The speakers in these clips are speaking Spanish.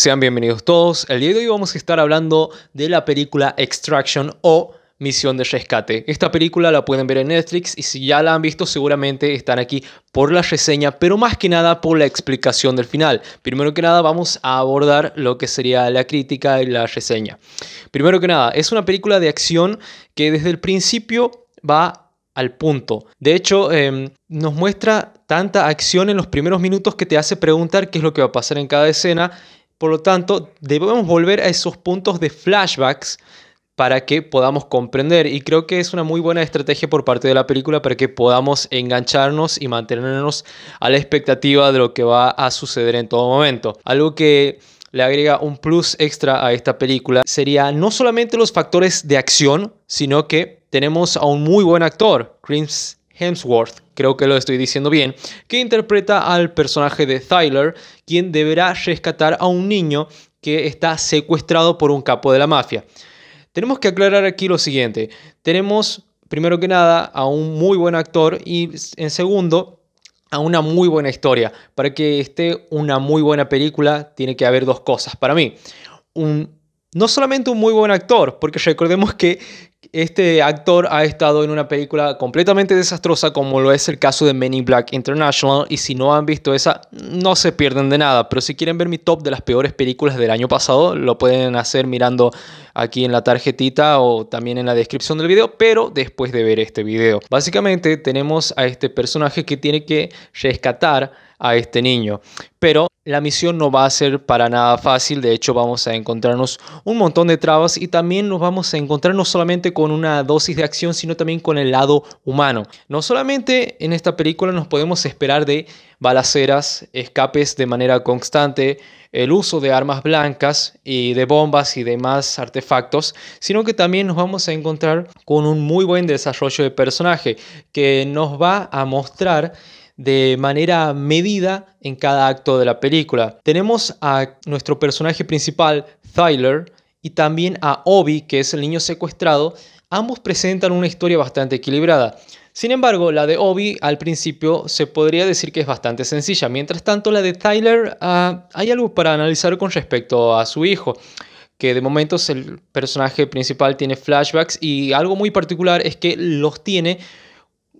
Sean bienvenidos todos. El día de hoy vamos a estar hablando de la película Extraction o Misión de Rescate. Esta película la pueden ver en Netflix y si ya la han visto seguramente están aquí por la reseña, pero más que nada por la explicación del final. Primero que nada vamos a abordar lo que sería la crítica y la reseña. Primero que nada, es una película de acción que desde el principio va al punto. De hecho, em, nos muestra tanta acción en los primeros minutos que te hace preguntar qué es lo que va a pasar en cada escena por lo tanto, debemos volver a esos puntos de flashbacks para que podamos comprender y creo que es una muy buena estrategia por parte de la película para que podamos engancharnos y mantenernos a la expectativa de lo que va a suceder en todo momento. Algo que le agrega un plus extra a esta película sería no solamente los factores de acción, sino que tenemos a un muy buen actor, Chris Hemsworth, creo que lo estoy diciendo bien, que interpreta al personaje de Tyler, quien deberá rescatar a un niño que está secuestrado por un capo de la mafia. Tenemos que aclarar aquí lo siguiente. Tenemos, primero que nada, a un muy buen actor y, en segundo, a una muy buena historia. Para que esté una muy buena película, tiene que haber dos cosas para mí. Un, no solamente un muy buen actor, porque recordemos que este actor ha estado en una película completamente desastrosa como lo es el caso de Many Black International y si no han visto esa no se pierden de nada, pero si quieren ver mi top de las peores películas del año pasado lo pueden hacer mirando aquí en la tarjetita o también en la descripción del video, pero después de ver este video. Básicamente tenemos a este personaje que tiene que rescatar a este niño, pero la misión no va a ser para nada fácil, de hecho vamos a encontrarnos un montón de trabas y también nos vamos a encontrar no solamente con una dosis de acción, sino también con el lado humano. No solamente en esta película nos podemos esperar de balaceras, escapes de manera constante, el uso de armas blancas y de bombas y demás artefactos, sino que también nos vamos a encontrar con un muy buen desarrollo de personaje que nos va a mostrar de manera medida en cada acto de la película. Tenemos a nuestro personaje principal, Tyler, y también a Obi, que es el niño secuestrado. Ambos presentan una historia bastante equilibrada. Sin embargo, la de Obi al principio se podría decir que es bastante sencilla. Mientras tanto, la de Tyler, ah, hay algo para analizar con respecto a su hijo que de es el personaje principal tiene flashbacks y algo muy particular es que los tiene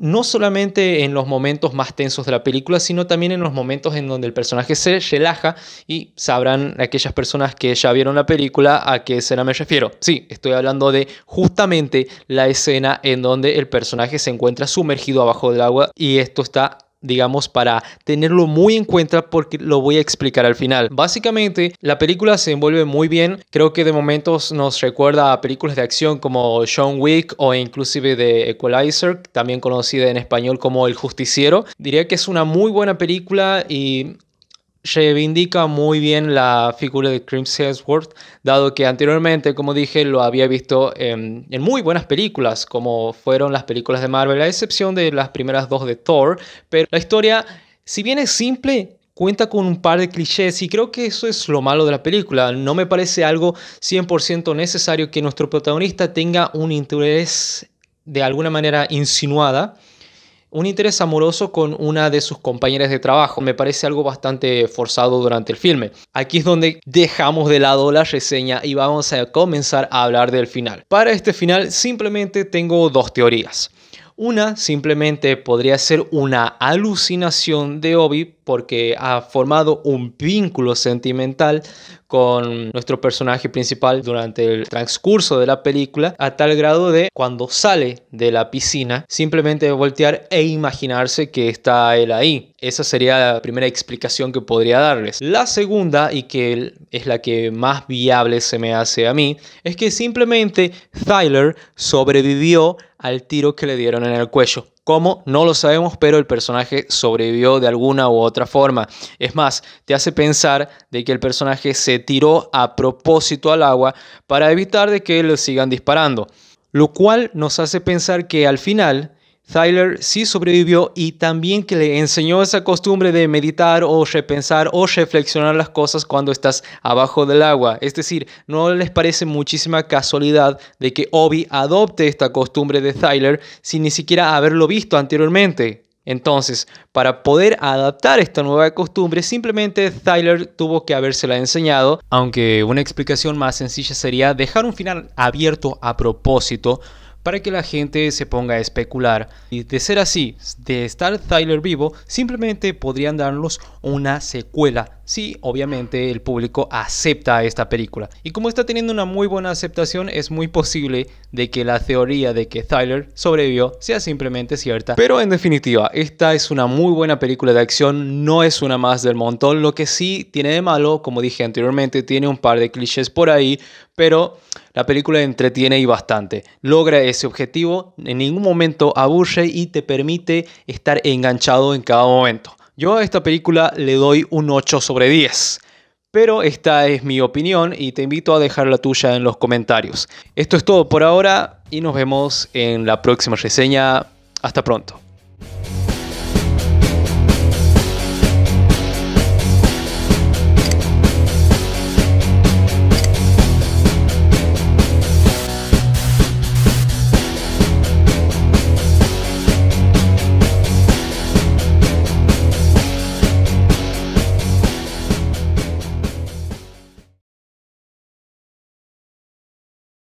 no solamente en los momentos más tensos de la película, sino también en los momentos en donde el personaje se relaja y sabrán aquellas personas que ya vieron la película a qué escena me refiero. Sí, estoy hablando de justamente la escena en donde el personaje se encuentra sumergido abajo del agua y esto está digamos, para tenerlo muy en cuenta porque lo voy a explicar al final. Básicamente, la película se envuelve muy bien. Creo que de momentos nos recuerda a películas de acción como Sean Wick o inclusive de Equalizer, también conocida en español como El Justiciero. Diría que es una muy buena película y reivindica muy bien la figura de Crimson Hemsworth, dado que anteriormente, como dije, lo había visto en, en, muy buenas películas, como fueron las películas de Marvel, a excepción de las primeras dos de Thor, pero la historia, si bien es simple, cuenta con un par de clichés y creo que eso es lo malo de la película. No me parece algo 100% necesario que nuestro protagonista tenga un interés de alguna manera insinuada un interés amoroso con una de sus compañeras de trabajo. Me parece algo bastante forzado durante el filme. Aquí es donde dejamos de lado la reseña y vamos a comenzar a hablar del final. Para este final simplemente tengo dos teorías. Una simplemente podría ser una alucinación de Obi porque ha formado un vínculo sentimental con nuestro personaje principal durante el transcurso de la película a tal grado de cuando sale de la piscina simplemente voltear e imaginarse que está él ahí. Esa sería la primera explicación que podría darles. La segunda y que es la que más viable se me hace a mí es que simplemente Tyler sobrevivió al tiro que le dieron en el cuello. ¿Cómo? No lo sabemos, pero el personaje sobrevivió de alguna u otra forma. Es más, te hace pensar de que el personaje se tiró a propósito al agua para evitar de que le sigan disparando. Lo cual nos hace pensar que al final Tyler sí sobrevivió y también que le enseñó esa costumbre de meditar o repensar o reflexionar las cosas cuando estás abajo del agua. Es decir, no les parece muchísima casualidad de que Obi adopte esta costumbre de Tyler sin ni siquiera haberlo visto anteriormente. Entonces, para poder adaptar esta nueva costumbre, simplemente Tyler tuvo que habérsela enseñado, aunque una explicación más sencilla sería dejar un final abierto a propósito para que la gente se ponga a especular. Y de ser así, de estar Tyler vivo, simplemente podrían darnos una secuela Sí, obviamente el público acepta esta película. Y como está teniendo una muy buena aceptación, es muy posible de que la teoría de que Tyler sobrevivió sea simplemente cierta. Pero en definitiva, esta es una muy buena película de acción, no es una más del montón. Lo que sí tiene de malo, como dije anteriormente, tiene un par de clichés por ahí, pero la película entretiene y bastante. Logra ese objetivo, en ningún momento aburre y te permite estar enganchado en cada momento. Yo a esta película le doy un 8 sobre 10. Pero esta es mi opinión y te invito a dejar la tuya en los comentarios. Esto es todo por ahora y nos vemos en la próxima reseña. Hasta pronto.